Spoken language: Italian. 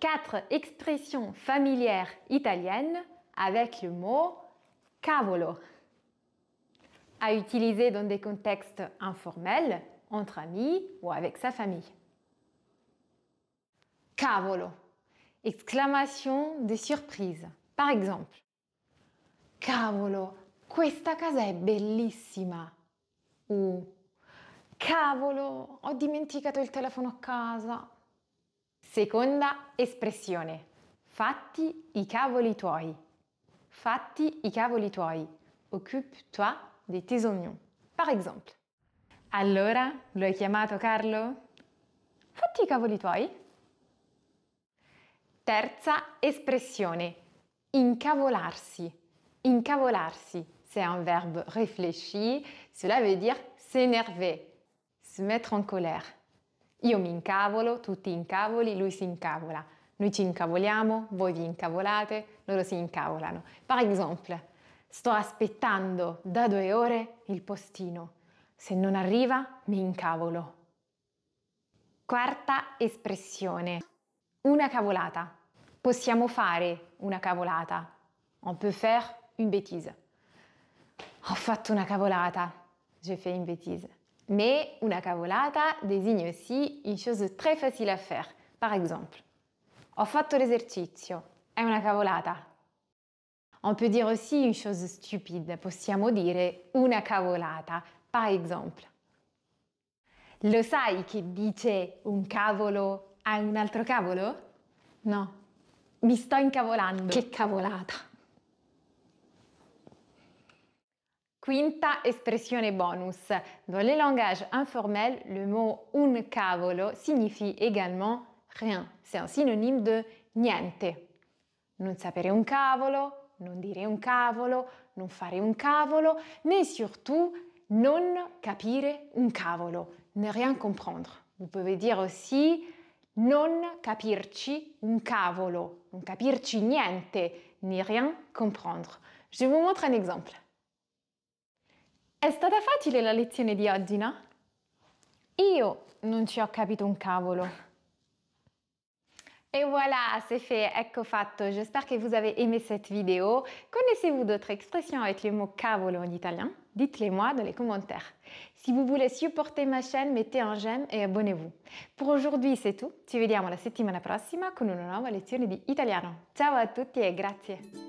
quatre expressions familières italiennes avec le mot cavolo à utiliser dans des contextes informels, entre amis ou avec sa famille. Cavolo Exclamation de surprise. Par exemple, Cavolo, questa casa è bellissima! Ou Cavolo, ho dimenticato il telefono a casa! Seconda espressione. Fatti i cavoli tuoi. Fatti i cavoli tuoi. Occupe-toi de tes oignons. Par exemple. Allora, lo hai chiamato Carlo? Fatti i cavoli tuoi. Terza espressione. Incavolarsi. Incavolarsi. C'est un verbe réfléchi. Cela veut dire s'énerver, se mettre en colère. Io mi incavolo, tu ti incavoli, lui si incavola. Noi ci incavoliamo, voi vi incavolate, loro si incavolano. Par esempio, sto aspettando da due ore il postino. Se non arriva, mi incavolo. Quarta espressione. Una cavolata. Possiamo fare una cavolata. On peut faire une bêtise. Ho fatto una cavolata. J'ai fait une bêtise. Mais una cavolata designa aussi une chose très facile à faire. Par exemple, ho fatto l'esercizio, è una cavolata. On peut dire aussi une chose stupide, possiamo dire una cavolata, par exemple. Lo sai che dice un cavolo a un altro cavolo? No, mi sto incavolando. Che cavolata! Quinta espressione bonus. Dans les langages informels, le mot un cavolo signifie également rien. C'est un synonyme de niente. Non sapere un cavolo, non dire un cavolo, non fare un cavolo, mais surtout non capire un cavolo, ne rien comprendre. Vous pouvez dire aussi non capirci un cavolo, non capirci niente, ni rien comprendre. Je vous montre un exemple. È stata facile la lezione di oggi, no? Io non ci ho capito un cavolo. Et voilà, c'est fait, ecco fatto. J'espère que vous avez aimé cette vidéo. Connaissez-vous d'autres expressions avec le mot cavolo en italien Dites-les moi dans les commentaires. Si vous voulez supporter ma chaîne, mettez un j'aime et abonnez-vous. Pour aujourd'hui, c'est tout. Ci vediamo la settimana prossima con una nuova lezione di italiano. Ciao a tutti e grazie.